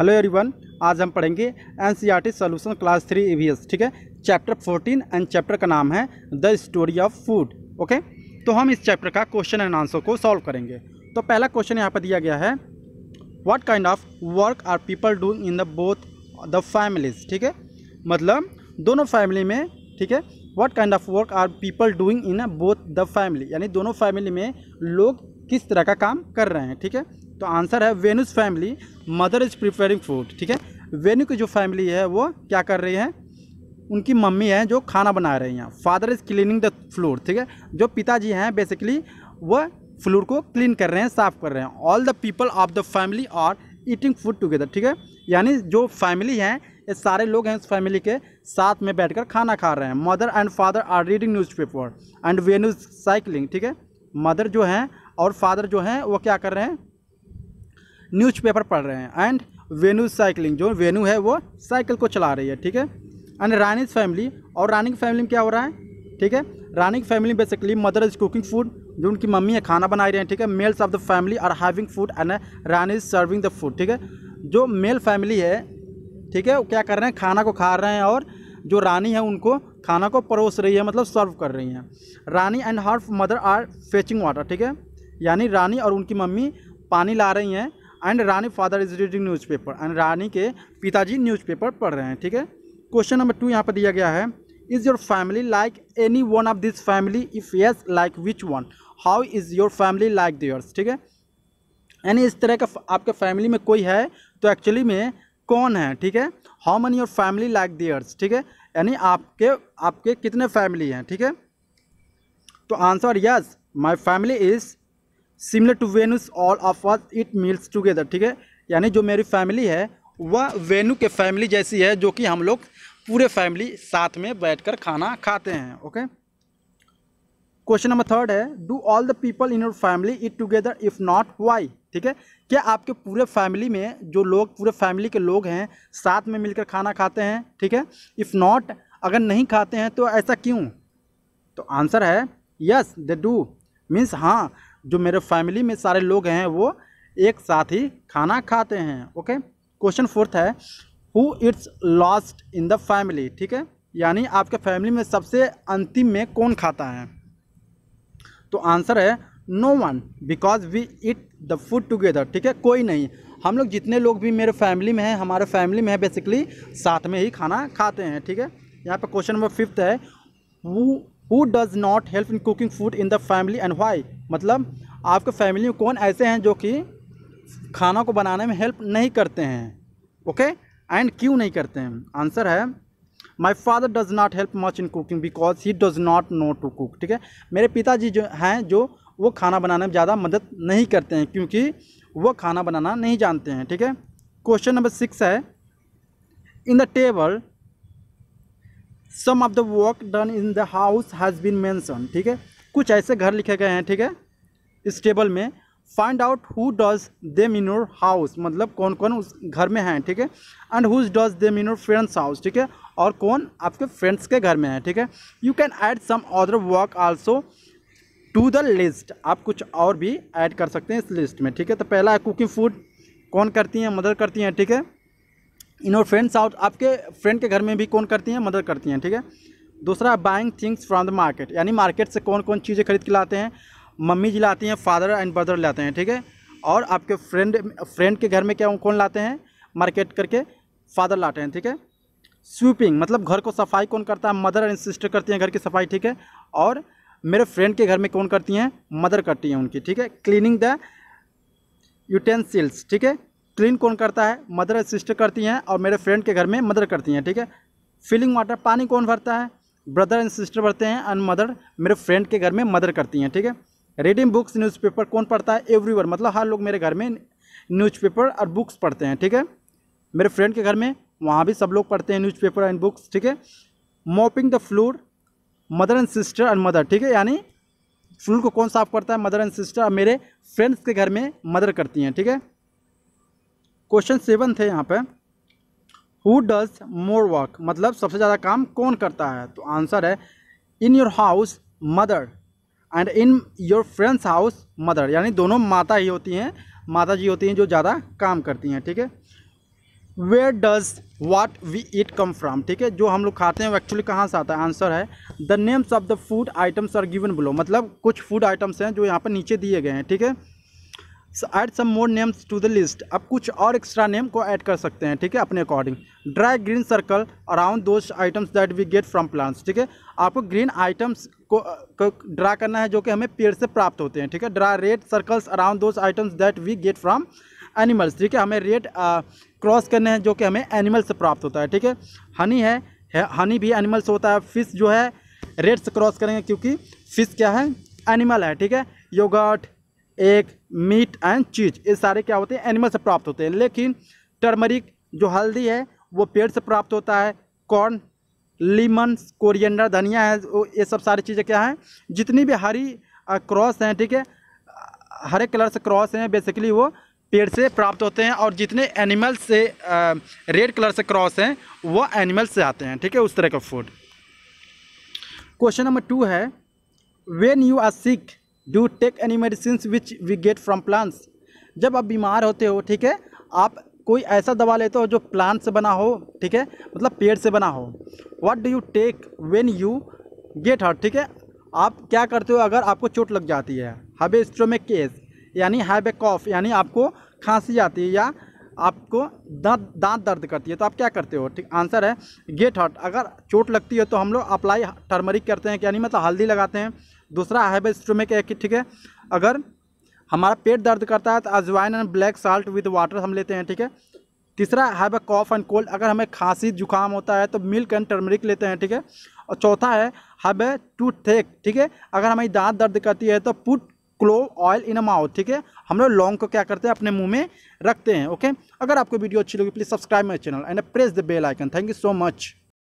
hello everyone आज हम पढ़ेंगे N C R T solution class three E ठीक है चैप्टर फोर्टीन एंड चैप्टर का नाम है the story of food okay तो हम इस चैप्टर का क्वेश्चन एंड आंसर को सॉल्व करेंगे तो पहला क्वेश्चन यहाँ पर दिया गया है what kind of work are people doing in the both the families ठीक है मतलब दोनों फैमिली में ठीक है what kind of work are people doing in both the family यानी दोनों फैमिली में लोग किस तरह का काम कर रहे हैं ठीक है तो आंसर है Venu's family mother is preparing food ठीक है वेनु की जो फैमिली है वो क्या कर रही है उनकी मम्मी है जो खाना बना रही हैं father is cleaning the floor ठीक है जो पिताजी हैं बेसिकली वह फ्लोर को क्लीन कर रहे हैं साफ़ कर रहे हैं all the people of the family are eating food together ठीक है यानी जो फैमिली हैं ये सारे लोग हैं उस फैमिली के साथ में बैठकर खाना खा रहे हैं mother and father are reading newspaper and Venu's cycling ठीक है मदर जो हैं और फादर जो हैं वो क्या कर रहे हैं न्यूज़पेपर पढ़ रहे हैं एंड वेनू साइकिलिंग जो वेनू है वो साइकिल को चला रही है ठीक है एंड रानी फैमिली और रानी फैमिली में क्या हो रहा है ठीक है Rani family basically mother is cooking food जो उनकी मम्मी है खाना बना रही है ठीक है males of the family are having food and Rani is serving the food ठीक है जो मेल फैमिली है ठीक है वो क्या कर रहे हैं खाना को खा रहे हैं और जो रानी है उनको खाना को परोस रही है मतलब सर्व कर रही हैं Rani and her mother are fetching water ठीक है यानी रानी और उनकी मम्मी पानी ला रही हैं and Rani father is reading newspaper and Rani के पिताजी न्यूज़पेपर पढ़ रहे हैं ठीक है क्वेश्चन नंबर टू यहाँ पर दिया गया है is your family like any one of this family if yes like which one how is your family like theirs ठीक है यानी इस तरह का आपके फैमिली में कोई है तो एक्चुअली में कौन है ठीक है how many your family like theirs ठीक है यानी आपके आपके कितने फैमिली हैं ठीक है तो answer yes my family is similar to Venu's all of us eat meals together ठीक है यानी जो मेरी फैमिली है वह वेनु के फैमिली जैसी है जो कि हम लोग पूरे फैमिली साथ में बैठकर खाना खाते हैं ओके क्वेश्चन नंबर थर्ड है do all the people in your family eat together if not why ठीक है क्या आपके पूरे फैमिली में जो लोग पूरे फैमिली के लोग हैं साथ में मिलकर खाना खाते हैं ठीक है इफ़ नॉट अगर नहीं खाते हैं तो ऐसा क्यों तो आंसर है यस दे डू मीन्स हाँ जो मेरे फैमिली में सारे लोग हैं वो एक साथ ही खाना खाते हैं ओके क्वेश्चन फोर्थ है who eats last in the family ठीक है यानी आपके फैमिली में सबसे अंतिम में कौन खाता है तो आंसर है no one because we eat the food together ठीक है कोई नहीं हम लोग जितने लोग भी मेरे फैमिली में हैं हमारे फैमिली में है बेसिकली साथ में ही खाना खाते हैं ठीक है यहाँ पर क्वेश्चन नंबर फिफ्थ है who does not help in cooking food in the family and why मतलब आपके फैमिली में कौन ऐसे हैं जो कि खाना को बनाने में हेल्प नहीं करते हैं ओके एंड क्यों नहीं करते हैं आंसर है my father does not help much in cooking because he does not know to cook ठीक है मेरे पिताजी जो हैं जो वो खाना बनाने में ज़्यादा मदद नहीं करते हैं क्योंकि वो खाना बनाना नहीं जानते हैं ठीक है क्वेश्चन नंबर सिक्स है in the table some of the work done in the house has been mentioned ठीक है कुछ ऐसे घर लिखे गए हैं ठीक है इस टेबल में find out who does them in your house मतलब कौन कौन उस घर में हैं ठीक है and who's does them in your friends house ठीक है और कौन आपके फ्रेंड्स के घर में हैं ठीक है you can add some other work also to the list आप कुछ और भी ऐड कर सकते हैं इस लिस्ट में ठीक है तो पहला है कुकिंग फूड कौन करती हैं मदर करती हैं ठीक है इन और फ्रेंड्स आउट आपके फ्रेंड के घर में भी कौन करती हैं मदर करती हैं ठीक है दूसरा buying things from the market यानी मार्केट से कौन कौन चीज़ें खरीद के लाते हैं मम्मी जी लाती हैं फादर एंड ब्रदर लाते हैं ठीक है और आपके फ्रेंड फ्रेंड के घर में क्या कौन लाते हैं मार्केट करके फादर लाते हैं ठीक है स्वीपिंग मतलब घर को सफाई कौन करता है मदर एंड सिस्टर करती हैं घर की सफाई ठीक है और मेरे फ्रेंड के घर में कौन करती हैं मदर करती हैं उनकी ठीक है क्लीनिंग द यूटेंसिल्स ठीक है क्लीन कौन करता है मदर एंड सिस्टर करती हैं और मेरे फ्रेंड के घर में मदर करती हैं ठीक है फिलिंग वाटर पानी कौन भरता है ब्रदर एंड सिस्टर भरते हैं एंड मदर मेरे फ्रेंड के घर में मदर करती हैं ठीक है रीडिंग बुक्स न्यूज़पेपर कौन पढ़ता है एवरीवन मतलब हर लोग मेरे घर में न्यूज़पेपर और बुक्स पढ़ते हैं ठीक है मेरे फ्रेंड के घर में वहाँ भी सब लोग पढ़ते हैं न्यूज़पेपर एंड बुक्स ठीक है mopping the floor mother and sister and mother ठीक है यानी फ्लोर को कौन साफ करता है मदर एंड सिस्टर और मेरे फ्रेंड्स के घर में मदर करती हैं ठीक है क्वेश्चन सेवन थे यहाँ पर हु डज मोर वर्क मतलब सबसे ज़्यादा काम कौन करता है तो आंसर है in your house mother and in your friends house mother यानी दोनों माता ही होती हैं माता जी होती हैं जो ज़्यादा काम करती हैं ठीक है where does what we eat come from ठीक है जो हम लोग खाते हैं वो एक्चुअली कहाँ से आता है आंसर है the names of the food items are given below मतलब कुछ फूड आइटम्स हैं जो यहाँ पर नीचे दिए गए हैं ठीक है add some more names to the list आप कुछ और एक्स्ट्रा नेम को ऐड कर सकते हैं ठीक है अपने according draw green circle around those items that we get from plants ठीक है आपको ग्रीन आइटम्स को ड्रा करना है जो कि हमें पेड़ से प्राप्त होते हैं ठीक है draw red circles around those items that we get from animals ठीक है हमें रेड क्रॉस करने हैं जो कि हमें एनिमल से प्राप्त होता है ठीक है हनी है हनी भी एनिमल्स होता है फिश जो है रेड से क्रॉस करेंगे क्योंकि फिश क्या है एनिमल है ठीक है योगर्ट एक मीट एंड चीज ये सारे क्या होते हैं एनिमल से प्राप्त होते हैं लेकिन टर्मरिक जो हल्दी है वो पेड़ से प्राप्त होता है कॉर्न लीमन कोरिएंडर धनिया है ये सब सारी चीज़ें क्या हैं जितनी भी हरी क्रॉस हैं ठीक है हरे कलर से क्रॉस हैं बेसिकली वो पेड़ से प्राप्त होते हैं और जितने एनिमल से रेड कलर से क्रॉस हैं वो एनिमल से आते हैं ठीक है उस तरह का फूड क्वेश्चन नंबर टू है when you are sick do take any medicine which we get from plants जब आप बीमार होते हो ठीक है आप कोई ऐसा दवा लेते हो जो प्लांट से बना हो ठीक है मतलब पेड़ से बना हो what do you take when you get hurt ठीक है आप क्या करते हो अगर आपको चोट लग जाती है हबे स्ट्रोमिक केस यानी हैव कॉफ यानी आपको खांसी आती है या आपको दांत दांत दर्द करती है तो आप क्या करते हो ठीक आंसर है गेट हर्ट अगर चोट लगती है तो हम लोग अप्लाई टर्मरिक करते हैं यानी मतलब हल्दी लगाते हैं दूसरा हैव स्टोमिक एक ठीक है अगर हमारा पेट दर्द करता है तो ajwain and black salt with water हम लेते हैं ठीक है तीसरा हैव कॉफ एंड कोल्ड अगर हमें खांसी जुकाम होता है तो मिल्क एंड टर्मरिक लेते हैं ठीक है और चौथा है हब ए टूथ थेक ठीक है अगर हमारी दांत दर्द करती है तो put clove oil in a ठीक है हम लोग लौंग को क्या करते हैं अपने मुंह में रखते हैं ओके अगर आपको वीडियो अच्छी लगी please subscribe my channel and press the bell icon thank you so much